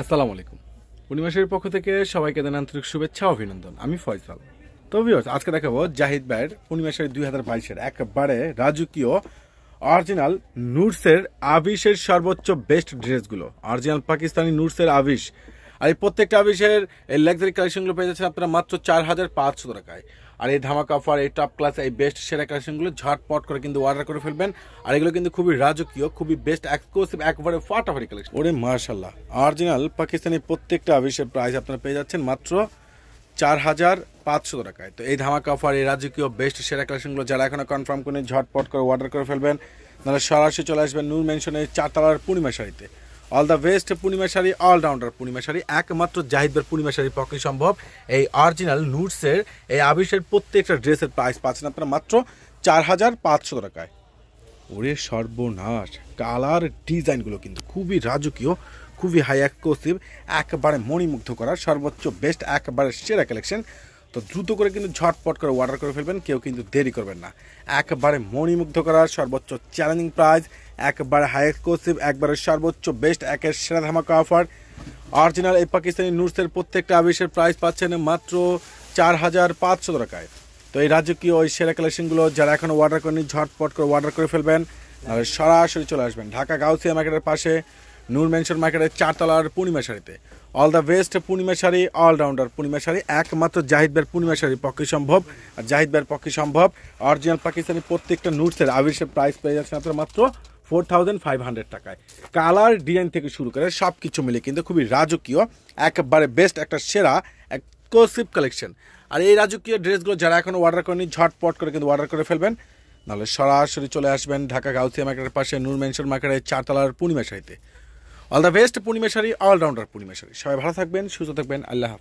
আসসালামু আলাইকুম পূর্ণিমাসের পক্ষ থেকে সবাইকে দেন আন্তরিক শুভেচ্ছা অভিনন্দন আমি ফয়সাল তো ভিউয়ার্স আজকে দেখাবো জাহিদ ভাইয়ের পূর্ণিমাসের দুই হাজার বাইশের একবারে রাজকীয় অরিজিনাল নুটসের আবিশের সর্বোচ্চ বেস্ট ড্রেসগুলো অরিজিনাল পাকিস্তানি নুটসের আবিশ আর এই প্রত্যেকটা আবিষের এই লাক্সারি কালেকশনগুলো পেয়ে যাচ্ছেন আপনারা মাত্র চার হাজার পাঁচশো টাকায় আর এই ধামাকা অফার এই টপ ক্লাস এই বেস্ট সেরা কালেকশনগুলো ঝটপট করে কিন্তু অর্ডার করে ফেলবেন আর এগুলো কিন্তু খুবই রাজকীয় খুবই বেস্ট এক্সক্লুসিভ একবারে ফাটাফাটি কালেকশন ওরে মার্শাল্লাহ অরিজিনাল পাকিস্তানি প্রত্যেকটা আবিষের প্রাইস আপনারা পেয়ে যাচ্ছেন মাত্র চার হাজার পাঁচশো টাকায় তো এই ধামাকা অফার এই রাজকীয় বেস্ট সেরা কালেকশনগুলো যারা এখনও কনফার্ম করে ঝটপট করে অর্ডার করে ফেলবেন তাহলে সরাসরি চলে আসবেন নূর মেনশনের চারতলার পূর্ণিমা শাড়িতে all the best Purnima sari allrounder Purnima sari একমাত্র জাহিদবার পূর্ণিমা পক্ষে সম্ভব এই অরিজিনাল নুটসের এই আবিষের প্রত্যেকটা ড্রেসের প্রাইস পাচ্ছেন আপনারা মাত্র চার হাজার পাঁচশো টাকায় ওরে সর্বনাশ কালার ডিজাইনগুলো কিন্তু খুবই রাজকীয় খুবই হাই এক্সক্লুসিভ একবারে মণিমুগ্ধ করার সর্বোচ্চ বেস্ট একবারে সেরা কালেকশন তো দ্রুত করে কিন্তু ঝটপট করে অর্ডার করে ফেলবেন কেউ কিন্তু দেরি করবেন না একবারে মণিমুগ্ধ করার সর্বোচ্চ চ্যালেঞ্জিং প্রাইজ একবার হাই এক্সক্লুসিভ একবারের সর্বোচ্চ বেস্ট একের সেরা ধামাকা অফার অরিজিনাল এই পাকিস্তানি নুটসের প্রত্যেকটা আবিষের প্রাইস পাচ্ছেন মাত্র চার হাজার পাঁচশো টাকায় তো এই রাজকীয় ওই সেরা কালেকশনগুলো যারা এখনও অর্ডার করেনি ঝটপট করে অর্ডার করে ফেলবেন আর সরাসরি চলে আসবেন ঢাকা গাউসিয়া মার্কেটের পাশে নূর মেনশন মার্কেটের চারতলার পূর্ণিমা শাড়িতে all the best Purnima sari allrounder Purnima sari একমাত্র জাহিদ ভাইয়ের পূর্ণিমা শাড়ি পক্ষে সম্ভব আর জাহিদ ভাইয়ের পক্ষে সম্ভব অরিজিনাল পাকিস্তানি প্রত্যেকটা নুটসের আবির্ষের প্রাইস পেয়ে যাচ্ছে মাত্র মাত্র ফোর থাউজেন্ড ফাইভ হান্ড্রেড টাকায় কালার ডিজাইন থেকে শুরু করে সব কিছু মিলে কিন্তু খুবই রাজকীয় একবারে বেস্ট একটা সেরা এক্সক্লুসিভ কালেকশন আর এই রাজকীয় ড্রেসগুলো যারা এখনও অর্ডার করেনি ঝটপট করে কিন্তু অর্ডার করে ফেলবেন নাহলে সরাসরি চলে আসবেন ঢাকা গাউসিয়া মার্কেটের পাশে নূর মেনশন মার্কেটের চারতলার পূর্ণিমাশারিতে all the best sari allrounder sari সবাই ভালো থাকবেন সুস্থ থাকবেন আল্লাহ হাফিজ